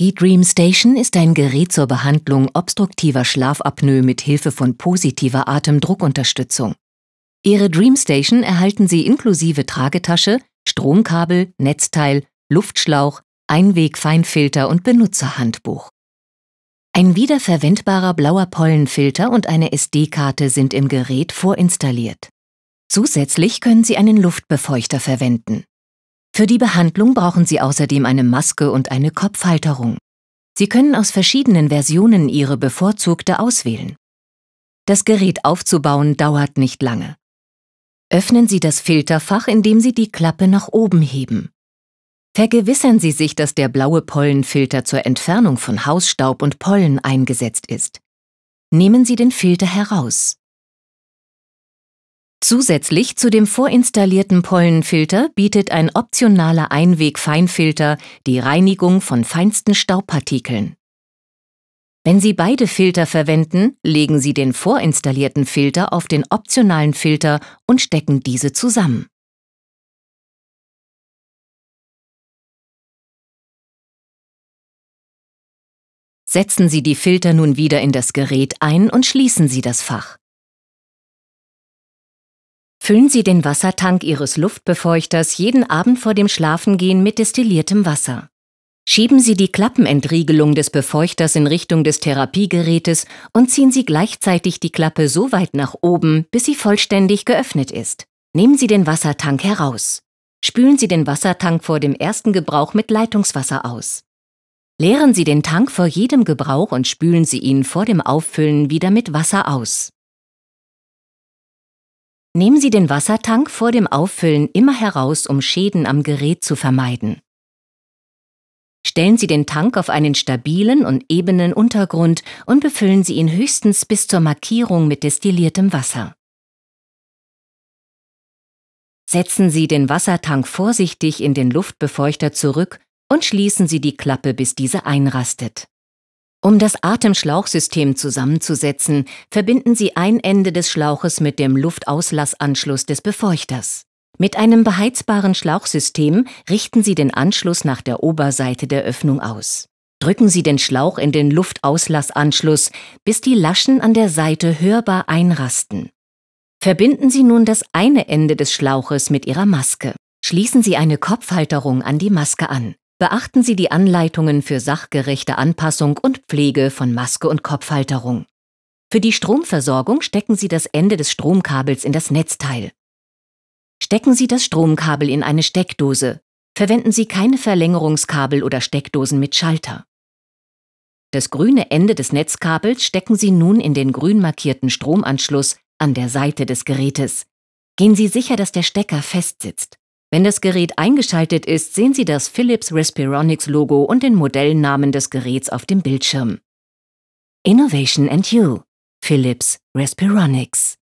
Die Dream Station ist ein Gerät zur Behandlung obstruktiver Schlafapnoe mit Hilfe von positiver Atemdruckunterstützung. Ihre Dream Station erhalten Sie inklusive Tragetasche, Stromkabel, Netzteil, Luftschlauch, Einwegfeinfilter und Benutzerhandbuch. Ein wiederverwendbarer blauer Pollenfilter und eine SD-Karte sind im Gerät vorinstalliert. Zusätzlich können Sie einen Luftbefeuchter verwenden. Für die Behandlung brauchen Sie außerdem eine Maske und eine Kopfhalterung. Sie können aus verschiedenen Versionen Ihre bevorzugte auswählen. Das Gerät aufzubauen dauert nicht lange. Öffnen Sie das Filterfach, indem Sie die Klappe nach oben heben. Vergewissern Sie sich, dass der blaue Pollenfilter zur Entfernung von Hausstaub und Pollen eingesetzt ist. Nehmen Sie den Filter heraus. Zusätzlich zu dem vorinstallierten Pollenfilter bietet ein optionaler Einweg-Feinfilter die Reinigung von feinsten Staubpartikeln. Wenn Sie beide Filter verwenden, legen Sie den vorinstallierten Filter auf den optionalen Filter und stecken diese zusammen. Setzen Sie die Filter nun wieder in das Gerät ein und schließen Sie das Fach. Füllen Sie den Wassertank Ihres Luftbefeuchters jeden Abend vor dem Schlafengehen mit destilliertem Wasser. Schieben Sie die Klappenentriegelung des Befeuchters in Richtung des Therapiegerätes und ziehen Sie gleichzeitig die Klappe so weit nach oben, bis sie vollständig geöffnet ist. Nehmen Sie den Wassertank heraus. Spülen Sie den Wassertank vor dem ersten Gebrauch mit Leitungswasser aus. Leeren Sie den Tank vor jedem Gebrauch und spülen Sie ihn vor dem Auffüllen wieder mit Wasser aus. Nehmen Sie den Wassertank vor dem Auffüllen immer heraus, um Schäden am Gerät zu vermeiden. Stellen Sie den Tank auf einen stabilen und ebenen Untergrund und befüllen Sie ihn höchstens bis zur Markierung mit destilliertem Wasser. Setzen Sie den Wassertank vorsichtig in den Luftbefeuchter zurück und schließen Sie die Klappe, bis diese einrastet. Um das Atemschlauchsystem zusammenzusetzen, verbinden Sie ein Ende des Schlauches mit dem Luftauslassanschluss des Befeuchters. Mit einem beheizbaren Schlauchsystem richten Sie den Anschluss nach der Oberseite der Öffnung aus. Drücken Sie den Schlauch in den Luftauslassanschluss, bis die Laschen an der Seite hörbar einrasten. Verbinden Sie nun das eine Ende des Schlauches mit Ihrer Maske. Schließen Sie eine Kopfhalterung an die Maske an. Beachten Sie die Anleitungen für sachgerechte Anpassung und Pflege von Maske und Kopfhalterung. Für die Stromversorgung stecken Sie das Ende des Stromkabels in das Netzteil. Stecken Sie das Stromkabel in eine Steckdose. Verwenden Sie keine Verlängerungskabel oder Steckdosen mit Schalter. Das grüne Ende des Netzkabels stecken Sie nun in den grün markierten Stromanschluss an der Seite des Gerätes. Gehen Sie sicher, dass der Stecker fest sitzt. Wenn das Gerät eingeschaltet ist, sehen Sie das Philips Respironics Logo und den Modellnamen des Geräts auf dem Bildschirm. Innovation and You. Philips Respironics.